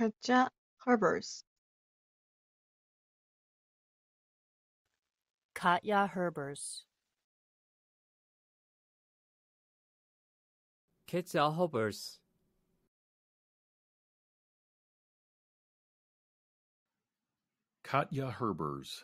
Katya-Herbers. Katya Herbers. Katya Herbers. Katya Herbers.